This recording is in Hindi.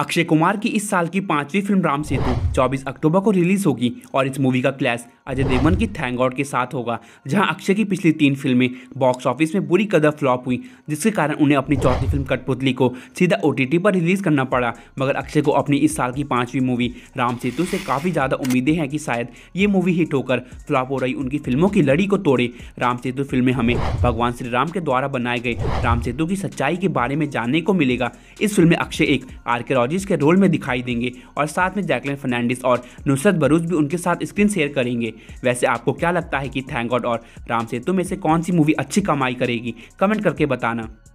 अक्षय कुमार की इस साल की पांचवी फिल्म राम सेतु 24 अक्टूबर को रिलीज होगी और इस मूवी का क्लैश अजय देवगन की थैंक गॉड के साथ होगा जहां अक्षय की पिछली तीन फिल्में बॉक्स ऑफिस में बुरी कदर फ्लॉप हुई जिसके कारण उन्हें अपनी चौथी फिल्म कठपुतली को सीधा ओ पर रिलीज करना पड़ा मगर अक्षय को अपनी इस साल की पाँचवीं मूवी राम सेतु से काफ़ी ज़्यादा उम्मीदें हैं कि शायद ये मूवी हिट होकर फ्लॉप हो रही उनकी फिल्मों की लड़ी को तोड़े राम सेतु फिल्में हमें भगवान श्री राम के द्वारा बनाए गए राम सेतु की सच्चाई के बारे में जानने को मिलेगा इस फिल्म में अक्षय एक आर के जॉर्जिस के रोल में दिखाई देंगे और साथ में जैकलिन फर्नांडिस और नुसरत बरूस भी उनके साथ स्क्रीन शेयर करेंगे वैसे आपको क्या लगता है कि थैंक गॉड और राम सेतु में से कौन सी मूवी अच्छी कमाई करेगी कमेंट करके बताना